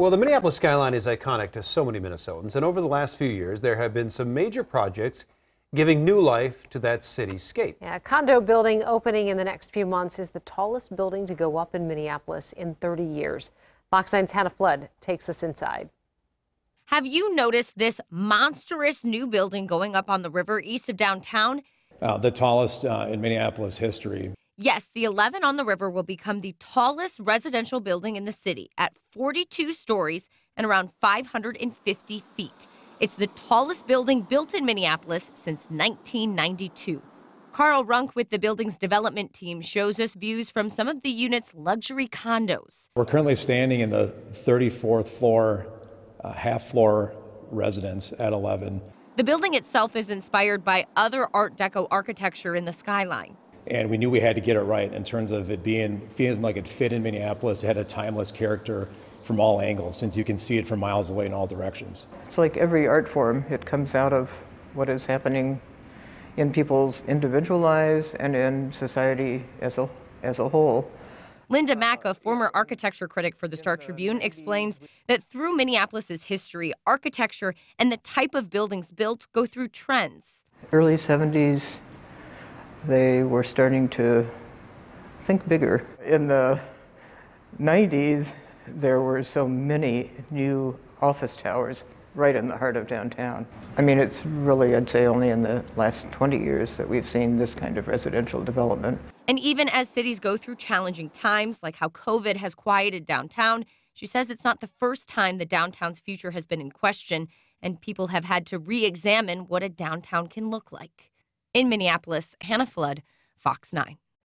Well, the Minneapolis skyline is iconic to so many Minnesotans, and over the last few years, there have been some major projects giving new life to that cityscape. Yeah, a condo building opening in the next few months is the tallest building to go up in Minneapolis in 30 years. Fox 9's Hannah Flood takes us inside. Have you noticed this monstrous new building going up on the river east of downtown? Uh, the tallest uh, in Minneapolis history. Yes, the 11 on the river will become the tallest residential building in the city at 42 stories and around 550 feet. It's the tallest building built in Minneapolis since 1992. Carl Runk with the building's development team shows us views from some of the unit's luxury condos. We're currently standing in the 34th floor, uh, half floor residence at 11. The building itself is inspired by other Art Deco architecture in the skyline and we knew we had to get it right in terms of it being feeling like it fit in Minneapolis. It had a timeless character from all angles, since you can see it from miles away in all directions. It's like every art form; it comes out of what is happening in people's individual lives and in society as a as a whole. Linda Macca, former architecture critic for the Star Tribune, explains that through Minneapolis's history, architecture and the type of buildings built go through trends. Early 70s they were starting to think bigger. In the 90s, there were so many new office towers right in the heart of downtown. I mean, it's really, I'd say, only in the last 20 years that we've seen this kind of residential development. And even as cities go through challenging times, like how COVID has quieted downtown, she says it's not the first time the downtown's future has been in question, and people have had to re examine what a downtown can look like. In Minneapolis, Hannah Flood, Fox 9.